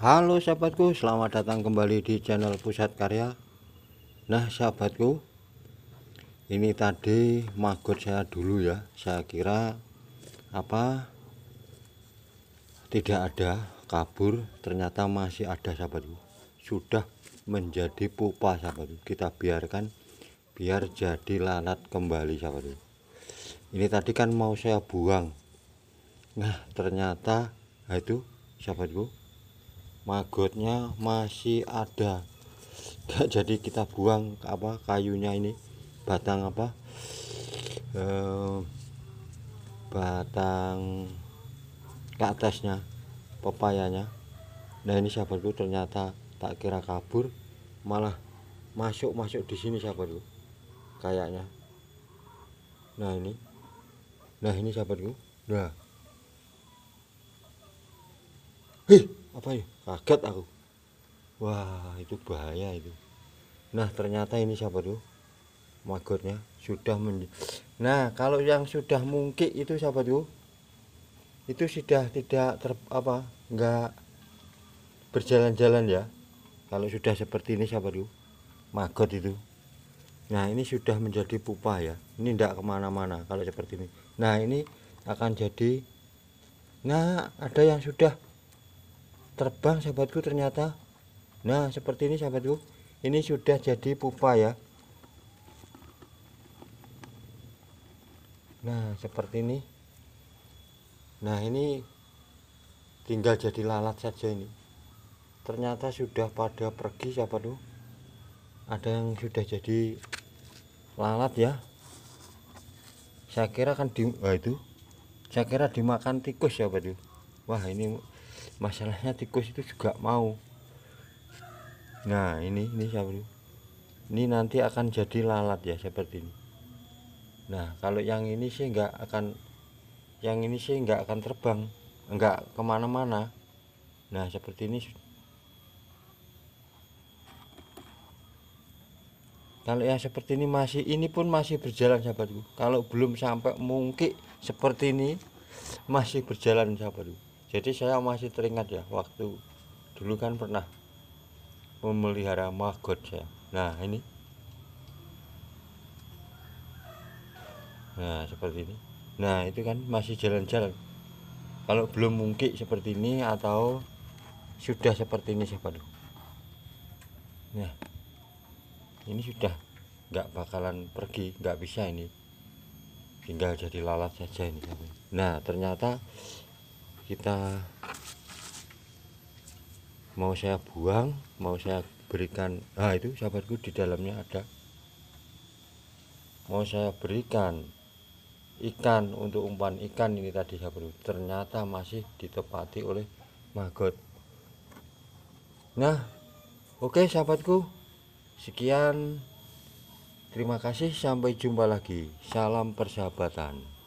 Halo sahabatku, selamat datang kembali di channel Pusat Karya. Nah, sahabatku, ini tadi magot saya dulu ya. Saya kira apa tidak ada kabur, ternyata masih ada sahabatku. Sudah menjadi pupa sahabatku. Kita biarkan biar jadi lalat kembali sahabatku. Ini tadi kan mau saya buang. Nah, ternyata nah itu sahabatku maggotnya masih ada gak jadi kita buang apa kayunya ini batang apa ehm, batang ke atasnya pepayanya nah ini sahabatku ternyata tak kira kabur malah masuk masuk di sini sahabatku kayaknya nah ini nah ini sahabatku nah hih apa ya kaget aku wah itu bahaya itu nah ternyata ini siapa tuh magotnya sudah men nah kalau yang sudah mungkin itu siapa tuh itu sudah tidak ter apa enggak berjalan-jalan ya kalau sudah seperti ini siapa tuh magot itu Nah ini sudah menjadi pupa ya Ini enggak kemana-mana kalau seperti ini Nah ini akan jadi Nah ada yang sudah terbang sahabatku ternyata nah seperti ini sahabatku ini sudah jadi pupa ya nah seperti ini nah ini tinggal jadi lalat saja ini ternyata sudah pada pergi sahabatku ada yang sudah jadi lalat ya saya kira kan di wah itu saya kira dimakan tikus ya Pak Wah ini masalahnya tikus itu juga mau nah ini ini siapa ini nanti akan jadi lalat ya seperti ini nah kalau yang ini sih nggak akan yang ini sih nggak akan terbang nggak kemana-mana nah seperti ini kalau yang seperti ini masih ini pun masih berjalan sahabatku kalau belum sampai mungkin seperti ini masih berjalan sahabatku jadi saya masih teringat ya waktu dulu kan pernah memelihara maggot saya nah ini nah seperti ini nah itu kan masih jalan-jalan kalau belum mungkin seperti ini atau sudah seperti ini siapa dulu nah ini sudah nggak bakalan pergi nggak bisa ini tinggal jadi lalat saja ini nah ternyata kita mau saya buang mau saya berikan nah itu sahabatku di dalamnya ada mau saya berikan ikan untuk umpan ikan ini tadi sahabatku ternyata masih ditepati oleh maggot nah oke okay, sahabatku sekian terima kasih sampai jumpa lagi salam persahabatan